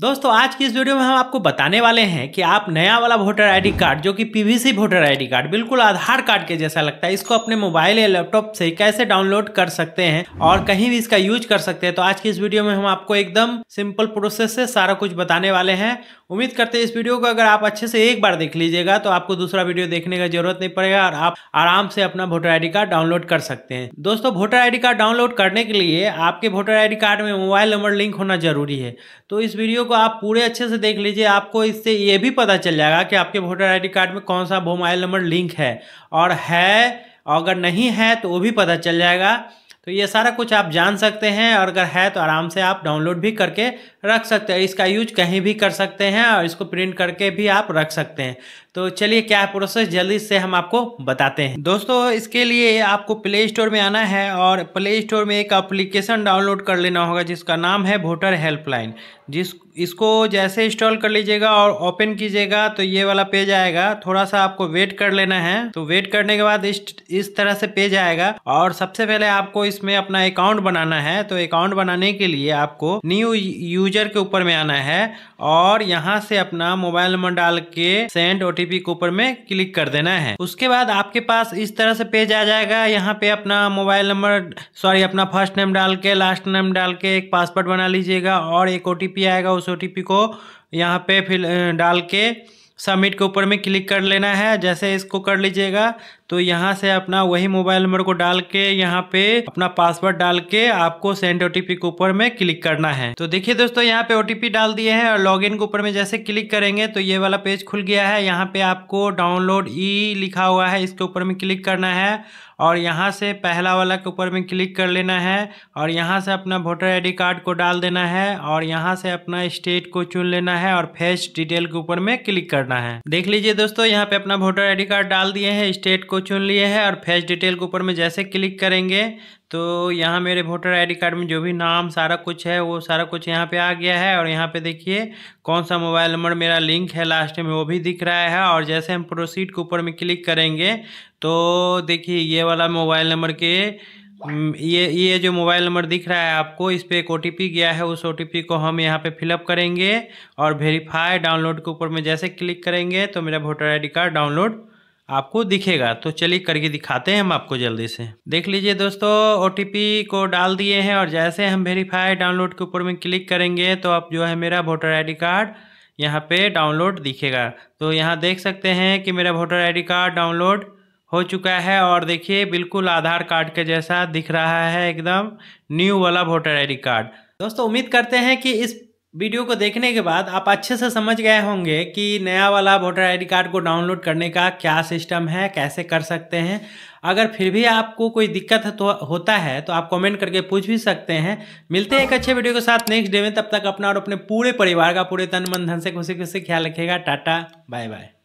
दोस्तों आज की इस वीडियो में हम आपको बताने वाले हैं कि आप नया वाला वोटर आईडी कार्ड जो कि पीवीसी वोटर आईडी कार्ड बिल्कुल आधार कार्ड के जैसा लगता है इसको अपने मोबाइल या लैपटॉप से कैसे डाउनलोड कर सकते हैं और कहीं भी इसका यूज कर सकते हैं तो आज की इस वीडियो में हम आपको एकदम सिंपल प्रोसेस से सारा कुछ बताने वाले हैं उम्मीद करते हैं इस वीडियो को अगर आप अच्छे से एक बार देख लीजिएगा तो आपको दूसरा वीडियो देखने का जरूरत नहीं पड़ेगा और आप आराम से अपना वोटर आईडी कार्ड डाउनलोड कर सकते हैं दोस्तों वोटर आईडी कार्ड डाउनलोड करने के लिए आपके वोटर आईडी कार्ड में मोबाइल नंबर लिंक होना जरूरी है तो इस वीडियो को आप पूरे अच्छे से देख लीजिए आपको इससे ये भी पता चल जाएगा कि आपके वोटर आईडी कार्ड में कौन सा मोबाइल नंबर लिंक है और है अगर नहीं है तो वो भी पता चल जाएगा तो ये सारा कुछ आप जान सकते हैं और अगर है तो आराम से आप डाउनलोड भी करके रख सकते हैं इसका यूज कहीं भी कर सकते हैं और इसको प्रिंट करके भी आप रख सकते हैं तो चलिए क्या प्रोसेस जल्दी से हम आपको बताते हैं दोस्तों इसके लिए आपको प्ले स्टोर में आना है और प्ले स्टोर में एक अप्लीकेशन डाउनलोड कर लेना होगा जिसका नाम है वोटर हेल्पलाइन जिस इसको जैसे इंस्टॉल कर लीजिएगा और ओपन कीजिएगा तो ये वाला पेज आएगा थोड़ा सा आपको वेट कर लेना है तो वेट करने के बाद इस इस तरह से पेज आएगा और सबसे पहले आपको इसमें अपना अकाउंट बनाना है तो अकाउंट बनाने के लिए आपको न्यू यूजर के ऊपर में आना है और यहाँ से अपना मोबाइल नंबर डाल के सेंड ओटीपी के ऊपर में क्लिक कर देना है उसके बाद आपके पास इस तरह से पेज आ जाएगा यहाँ पे अपना मोबाइल नंबर सॉरी अपना फर्स्ट नेम डाल के लास्ट नेम डाल के एक पासवर्ड बना लीजिएगा और एक ओ आएगा उस ओ को यहाँ पे फिल डाल के सबमिट के ऊपर में क्लिक कर लेना है जैसे इसको कर लीजिएगा तो यहाँ से अपना वही मोबाइल नंबर को डाल के यहाँ पे अपना पासवर्ड डाल के आपको सेंड ओटीपी के ऊपर में क्लिक करना है तो देखिए दोस्तों यहाँ पे ओटीपी डाल दिए हैं और लॉगिन के ऊपर में जैसे क्लिक करेंगे तो ये वाला पेज खुल गया है यहाँ पे आपको डाउनलोड ई e लिखा हुआ है इसके ऊपर में क्लिक करना है और यहाँ से पहला वाला के ऊपर में क्लिक कर लेना है और यहाँ से अपना वोटर आईडी कार्ड को डाल देना है और यहाँ से अपना स्टेट को चुन लेना है और फेस डिटेल के ऊपर में क्लिक करना है देख लीजिए दोस्तों यहाँ पे अपना वोटर आईडी कार्ड डाल दिए हैं स्टेट को चुन लिए हैं और फेस डिटेल के ऊपर में जैसे क्लिक करेंगे तो यहाँ मेरे वोटर आईडी कार्ड में जो भी नाम सारा कुछ है वो सारा कुछ यहाँ पे आ गया है और यहाँ पे देखिए कौन सा मोबाइल नंबर मेरा लिंक है लास्ट में वो भी दिख रहा है और जैसे हम प्रोसीड के ऊपर में क्लिक करेंगे तो देखिए ये वाला मोबाइल नंबर के ये ये जो मोबाइल नंबर दिख रहा है आपको इस पर एक ओ गया है उस ओ को हम यहाँ पे फिलअप करेंगे और वेरीफाई डाउनलोड के ऊपर में जैसे क्लिक करेंगे तो मेरा वोटर आईडी कार्ड डाउनलोड आपको दिखेगा तो चलिए करके दिखाते हैं हम आपको जल्दी से देख लीजिए दोस्तों ओ को डाल दिए हैं और जैसे हम वेरीफाई डाउनलोड के ऊपर में क्लिक करेंगे तो आप जो है मेरा वोटर आई कार्ड यहाँ पे डाउनलोड दिखेगा तो यहाँ देख सकते हैं कि मेरा वोटर आई कार्ड डाउनलोड हो चुका है और देखिए बिल्कुल आधार कार्ड के जैसा दिख रहा है एकदम न्यू वाला वोटर आई कार्ड दोस्तों उम्मीद करते हैं कि इस वीडियो को देखने के बाद आप अच्छे से समझ गए होंगे कि नया वाला वोटर आईडी कार्ड को डाउनलोड करने का क्या सिस्टम है कैसे कर सकते हैं अगर फिर भी आपको कोई दिक्कत तो होता है तो आप कमेंट करके पूछ भी सकते हैं मिलते हैं एक अच्छे वीडियो के साथ नेक्स्ट डे में तब तक अपना और अपने पूरे परिवार का पूरे तन मन धन से खुशी खुशी ख्याल रखेगा टाटा बाय बाय